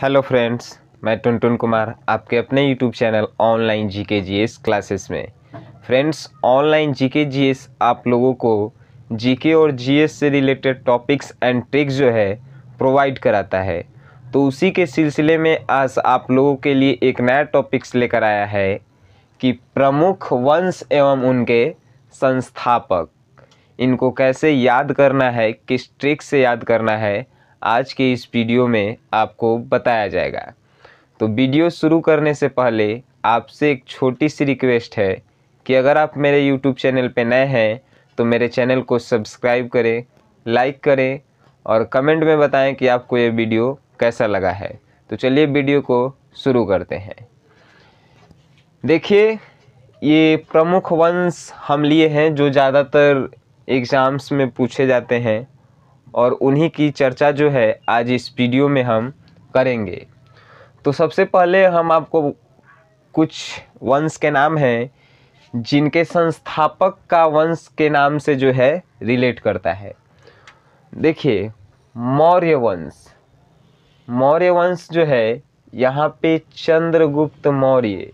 hello friends मैं टुनटुन कुमार आपके अपने YouTube channel online G K G S classes में friends online G K G S आप लोगों को जी के और जी एस से रिलेटेड टॉपिक्स एंड ट्रिक्स जो है प्रोवाइड कराता है तो उसी के सिलसिले में आज आप लोगों के लिए एक नया टॉपिक्स लेकर आया है कि प्रमुख वंश एवं उनके संस्थापक इनको कैसे याद करना है किस ट्रिक से याद करना है आज के इस वीडियो में आपको बताया जाएगा तो वीडियो शुरू करने से पहले आपसे एक छोटी सी रिक्वेस्ट है कि अगर आप मेरे यूट्यूब चैनल पर नए हैं तो मेरे चैनल को सब्सक्राइब करें लाइक करें और कमेंट में बताएं कि आपको ये वीडियो कैसा लगा है तो चलिए वीडियो को शुरू करते हैं देखिए ये प्रमुख वंश हम लिए हैं जो ज़्यादातर एग्ज़ाम्स में पूछे जाते हैं और उन्हीं की चर्चा जो है आज इस वीडियो में हम करेंगे तो सबसे पहले हम आपको कुछ वंश के नाम हैं जिनके संस्थापक का वंश के नाम से जो है रिलेट करता है देखिए मौर्य वंश मौर्य वंश जो है यहाँ पे चंद्रगुप्त मौर्य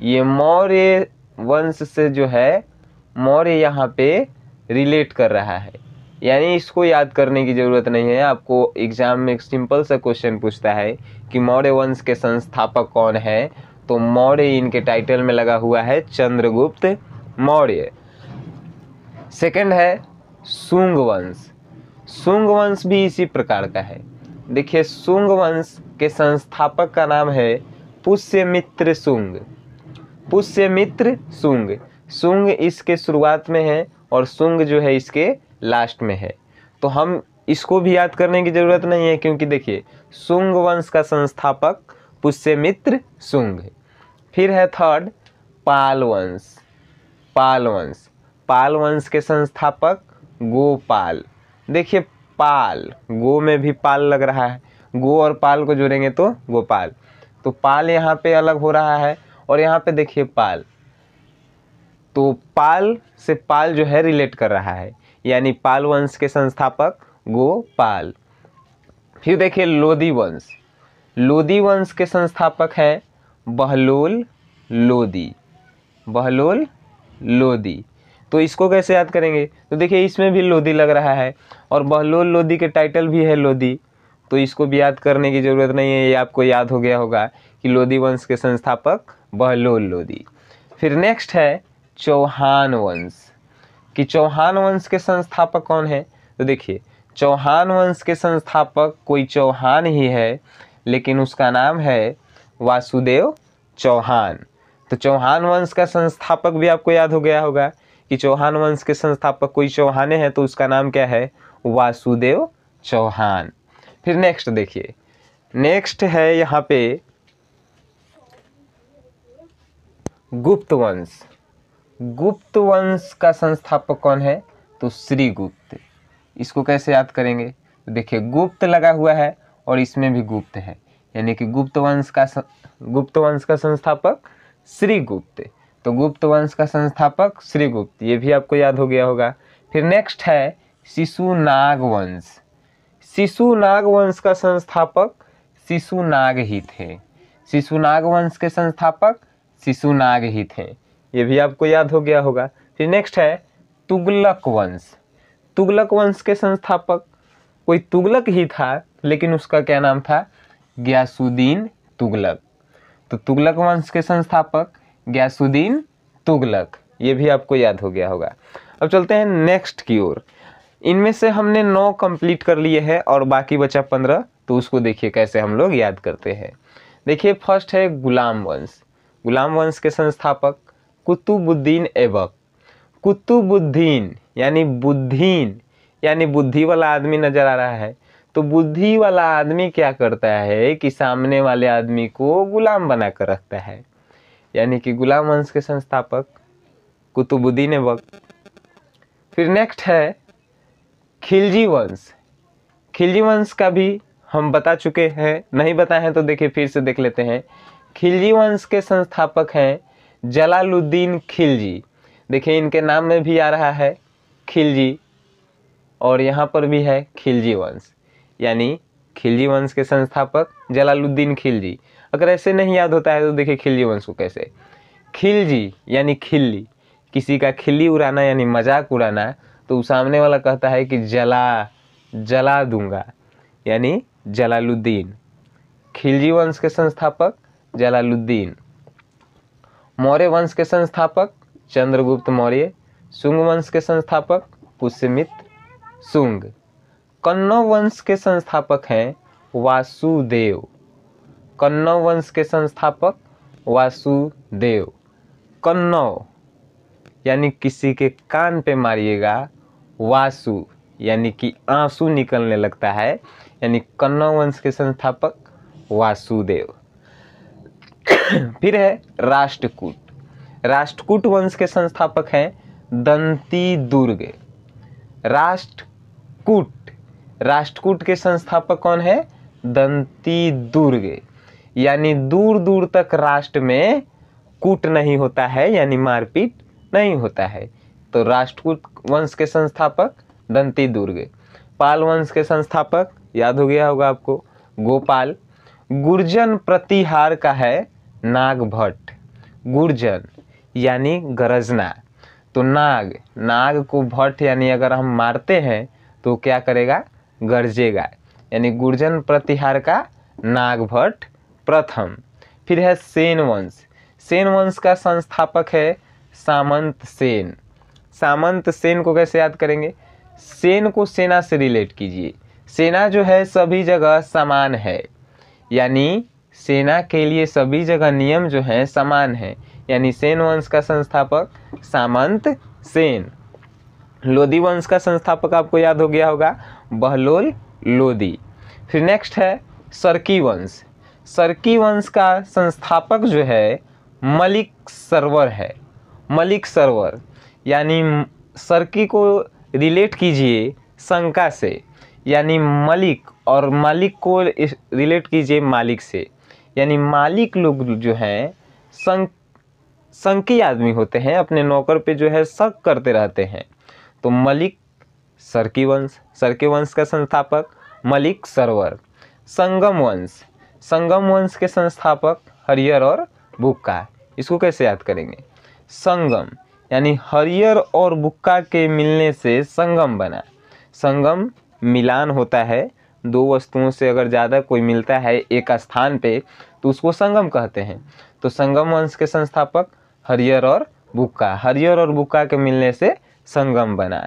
ये मौर्य वंश से जो है मौर्य यहाँ पे रिलेट कर रहा है यानी इसको याद करने की ज़रूरत नहीं है आपको एग्ज़ाम में एक सिंपल सा क्वेश्चन पूछता है कि मौर्य वंश के संस्थापक कौन है तो मौर्य इनके टाइटल में लगा हुआ है चंद्रगुप्त मौर्य सेकंड है सुंग वंश सुंग वंश भी इसी प्रकार का है देखिए सुंग वंश के संस्थापक का नाम है पुष्यमित्र सुंग पुष्यमित्र सुंग सुंग इसके शुरुआत में है और सुंग जो है इसके लास्ट में है तो हम इसको भी याद करने की ज़रूरत नहीं है क्योंकि देखिए शुंग वंश का संस्थापक पुष्यमित्र सुंग फिर है थर्ड पाल वंश पाल वंश पाल वंश के संस्थापक गोपाल देखिए पाल गो में भी पाल लग रहा है गो और पाल को जोड़ेंगे तो गोपाल तो पाल यहाँ पे अलग हो रहा है और यहाँ पे देखिए पाल तो पाल से पाल जो है रिलेट कर रहा है यानी पाल वंश के संस्थापक गोपाल फिर देखिए लोदी वंश लोदी वंश के संस्थापक हैं बहलोल लोदी बहलोल लोदी तो इसको कैसे याद करेंगे तो देखिए इसमें भी लोदी लग रहा है और बहलोल लोदी के टाइटल भी है लोदी तो इसको भी याद करने की ज़रूरत नहीं है ये आपको याद हो गया होगा कि लोदी वंश के संस्थापक बहलोल लोदी फिर नेक्स्ट है चौहान वंश कि चौहान वंश के संस्थापक कौन है तो देखिए चौहान वंश के संस्थापक कोई चौहान ही है लेकिन उसका नाम है वासुदेव चौहान तो चौहान वंश का संस्थापक भी आपको याद हो गया होगा कि चौहान वंश के संस्थापक कोई चौहाने हैं तो उसका नाम क्या है वासुदेव चौहान फिर नेक्स्ट देखिए नेक्स्ट है यहाँ पे गुप्त वंश गुप्त वंश का संस्थापक कौन है तो श्रीगुप्त इसको कैसे याद करेंगे तो देखिए गुप्त लगा हुआ है और इसमें भी गुप्त है यानी कि गुप्त वंश का गुप्त वंश का संस्थापक श्रीगुप्त तो गुप्त वंश का संस्थापक श्रीगुप्त ये भी आपको याद हो गया होगा फिर नेक्स्ट है शिशु नाग वंश शिशु नाग वंश का संस्थापक शिशु नाग ही थे शिशु नाग वंश के संस्थापक शिशु नाग ही थे ये भी आपको याद हो गया होगा फिर नेक्स्ट है तुगलक वंश तुगलक वंश के संस्थापक कोई तुगलक ही था लेकिन उसका क्या नाम था ग्यासुद्दीन तुगलक तो तुगलक वंश के संस्थापक ग्यासुद्दीन तुगलक ये भी आपको याद हो गया होगा अब चलते हैं नेक्स्ट की ओर इनमें से हमने नौ कंप्लीट कर लिए हैं और बाकी बचा पंद्रह तो उसको देखिए कैसे हम लोग याद करते हैं देखिए फर्स्ट है गुलाम वंश गुलाम वंश के संस्थापक कुतुबुद्दीन ऐबक कुतुबुद्दीन यानी बुद्धिन यानी बुद्धि वाला आदमी नज़र आ रहा है तो बुद्धि वाला आदमी क्या करता है कि सामने वाले आदमी को गुलाम बना कर रखता है यानी कि गुलाम वंश के संस्थापक कुतुबुद्दीन ऐबक फिर नेक्स्ट है खिलजी वंश खिलजी वंश का भी हम बता चुके हैं नहीं बताए हैं तो देखिए फिर से देख लेते हैं खिलजी वंश के संस्थापक हैं जलालुद्दीन खिलजी देखिए इनके नाम में भी आ रहा है खिलजी और यहाँ पर भी है खिलजी वंश यानी खिलजी वंश के संस्थापक जलालुद्दीन खिलजी अगर ऐसे नहीं याद होता है तो देखिए खिलजी वंश को कैसे खिलजी यानी खिल्ली किसी का खिल्ली उड़ाना यानी मजाक उड़ाना तो सामने वाला कहता है कि जला जला दूंगा यानी जलालुद्दीन खिलजी वंश के संस्थापक जलालुद्दीन मौर्य वंश के संस्थापक चंद्रगुप्त मौर्य शुंग वंश के संस्थापक पुष्यमित शुंग कन्नव वंश के संस्थापक हैं वासुदेव कन्नव वंश के संस्थापक वासुदेव कन्नौ यानी किसी के कान पे मारिएगा वासु यानी कि आंसू निकलने लगता है यानी कन्नौ वंश के संस्थापक वासुदेव फिर है राष्ट्रकूट राष्ट्रकूट वंश के संस्थापक हैं दंती दुर्ग राष्ट्रकूट राष्ट्रकूट के संस्थापक कौन है दंती दुर्ग यानी दूर दूर तक राष्ट्र में कूट नहीं होता है यानी मारपीट नहीं होता है तो राष्ट्रकूट वंश के संस्थापक दंती दुर्ग पाल वंश के संस्थापक याद हो गया होगा आपको गोपाल गुर्जन प्रतिहार का है नागभट्ट गुर्जर यानी गरजना तो नाग नाग को भट्ट यानी अगर हम मारते हैं तो क्या करेगा गरजेगा यानी गुर्जन प्रतिहार का नागभट्ट प्रथम फिर है सेन वंश सेन वंश का संस्थापक है सामंत सेन सामंत सेन को कैसे याद करेंगे सेन को सेना से रिलेट कीजिए सेना जो है सभी जगह समान है यानी सेना के लिए सभी जगह नियम जो हैं समान हैं यानी सेन वंश का संस्थापक सामंत सेन लोदी वंश का संस्थापक आपको याद हो गया होगा बहलोल लोदी फिर नेक्स्ट है सरकी वंश सरकी वंश का संस्थापक जो है मलिक सरवर है मलिक सरवर यानी सरकी को रिलेट कीजिए शंका से यानी मलिक और मालिक को रिलेट कीजिए मालिक से यानी मालिक लोग जो है संक संकी आदमी होते हैं अपने नौकर पे जो है शक करते रहते हैं तो मलिक सरकी वंश सरकी वंश का संस्थापक मलिक सरवर संगम वंश संगम वंश के संस्थापक हरियर और बुक्का इसको कैसे याद करेंगे संगम यानी हरियर और बुक्का के मिलने से संगम बना संगम मिलान होता है दो वस्तुओं से अगर ज़्यादा कोई मिलता है एक स्थान पे तो उसको संगम कहते हैं तो संगम वंश के संस्थापक हरियर और बुक्का हरियर और बुक्का के मिलने से संगम बना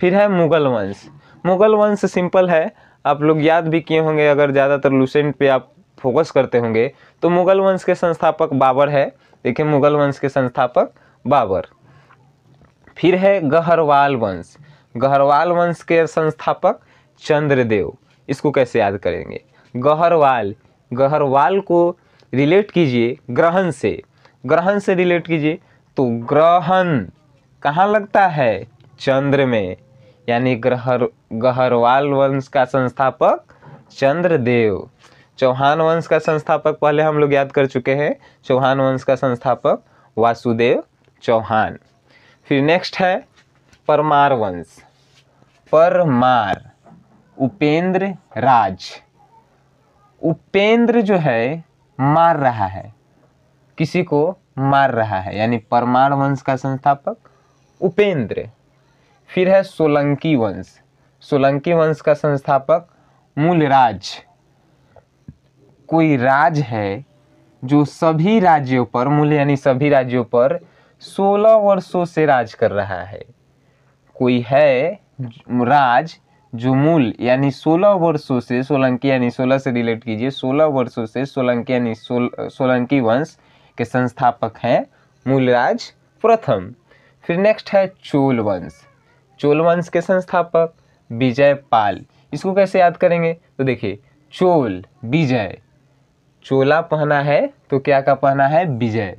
फिर है मुगल वंश मुगल वंश सिंपल है आप लोग याद भी किए होंगे अगर ज़्यादातर लूसेंट पे आप फोकस करते होंगे तो मुगल वंश के संस्थापक बाबर है देखिए मुगल वंश के संस्थापक बाबर फिर है गहरवाल वंश गहरवाल वंश के संस्थापक चंद्रदेव इसको कैसे याद करेंगे गहरवाल गहरवाल को रिलेट कीजिए ग्रहण से ग्रहण से रिलेट कीजिए तो ग्रहण कहाँ लगता है चंद्र में यानी ग्रहर गहरवाल वंश का संस्थापक चंद्रदेव चौहान वंश का संस्थापक पहले हम लोग याद कर चुके हैं चौहान वंश का संस्थापक वासुदेव चौहान फिर नेक्स्ट है परमार वंश परमार उपेंद्र राज उपेंद्र जो है मार रहा है किसी को मार रहा है यानी परमार वंश का संस्थापक उपेंद्र फिर है सोलंकी वंश सोलंकी वंश का संस्थापक मूलराज कोई राज है जो सभी राज्यों पर मूल यानी सभी राज्यों पर सोलह वर्षों से राज कर रहा है कोई है राज जो मूल यानी सोलह वर्षों से सोलंकी यानी सोलह से रिलेट कीजिए सोलह वर्षों से सोलंकी यानी सोल सोलंकी वंश के संस्थापक हैं मूलराज प्रथम फिर नेक्स्ट है चोल वंश चोल वंश के संस्थापक विजय पाल इसको कैसे याद करेंगे तो देखिए चोल विजय चोला पहना है तो क्या का पहना है विजय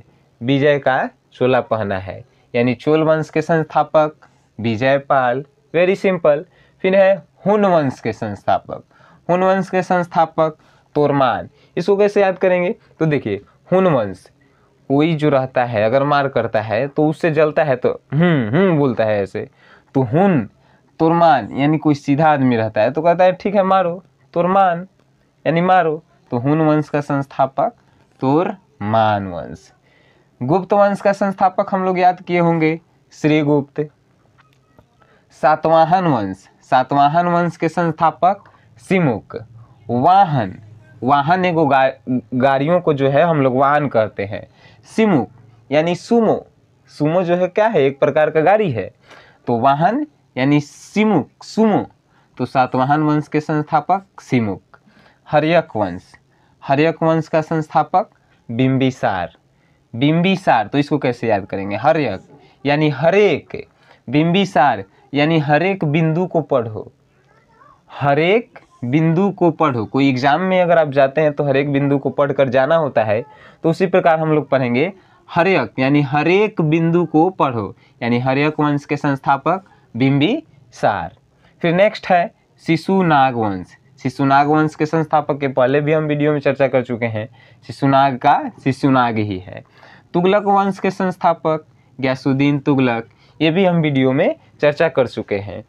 विजय का चोला पहना है यानी चोल वंश के संस्थापक विजय पाल वेरी सिंपल फिर है हुन वंश के संस्थापक हुन वंश के संस्थापक तोरमान इसको कैसे याद करेंगे तो देखिए हुन वंश कोई जो रहता है अगर मार करता है तो उससे जलता है तो हम्म हम्म बोलता है ऐसे तो हुन तुरमान यानी कोई सीधा आदमी रहता है तो कहता है ठीक है मारो तुरमान यानी मारो तो हुन वंश का संस्थापक तुरमान वंश गुप्त वंश का संस्थापक हम लोग याद किए होंगे श्रीगुप्त सातवाहन वंश सातवाहन वंश के संस्थापक सिमुक वाहन वाहन एगो गा, गाड़ियों को जो है हम लोग वाहन कहते हैं सिमुक यानी सुमो सुमो जो है क्या है एक प्रकार का गाड़ी है तो वाहन यानी सिमुक सुमो तो सातवाहन वंश के संस्थापक सिमुक हरियक वंश हरियक वंश का संस्थापक बिम्बिसार बिम्बिसार तो इसको कैसे याद करेंगे हरियक यानी हरेक बिम्बिसार यानी हर एक बिंदु को पढ़ो हर एक बिंदु को पढ़ो कोई एग्ज़ाम में अगर आप जाते हैं तो हर एक बिंदु को पढ़ कर जाना होता है तो उसी प्रकार हम लोग पढ़ेंगे हरयक यानी हरेक बिंदु को पढ़ो यानी हरेक वंश के संस्थापक सार फिर नेक्स्ट है शिशुनाग वंश नाग वंश के संस्थापक के पहले भी हम वीडियो में चर्चा कर चुके हैं शिशुनाग का शिशुनाग ही है तुगलक वंश के संस्थापक ग्यासुद्दीन तुगलक ये भी हम वीडियो में चर्चा कर चुके हैं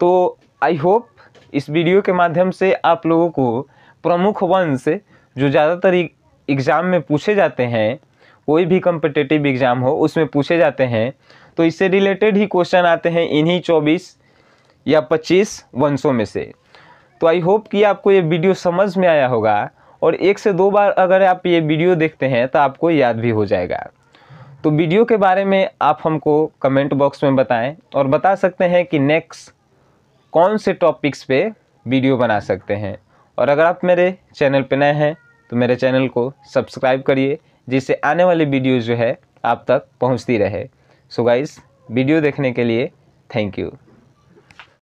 तो आई होप इस वीडियो के माध्यम से आप लोगों को प्रमुख वंश जो ज़्यादातर एग्ज़ाम e- में पूछे जाते हैं कोई भी कम्पिटेटिव एग्ज़ाम हो उसमें पूछे जाते हैं तो इससे रिलेटेड ही क्वेश्चन आते हैं इन्हीं चौबीस या पच्चीस वंशों में से तो आई होप कि आपको ये वीडियो समझ में आया होगा और एक से दो बार अगर आप ये वीडियो देखते हैं तो आपको याद भी हो जाएगा तो वीडियो के बारे में आप हमको कमेंट बॉक्स में बताएं और बता सकते हैं कि नेक्स्ट कौन से टॉपिक्स पे वीडियो बना सकते हैं और अगर आप मेरे चैनल पर नए हैं तो मेरे चैनल को सब्सक्राइब करिए जिससे आने वाली वीडियो जो है आप तक पहुँचती रहे सो so गाइस वीडियो देखने के लिए थैंक यू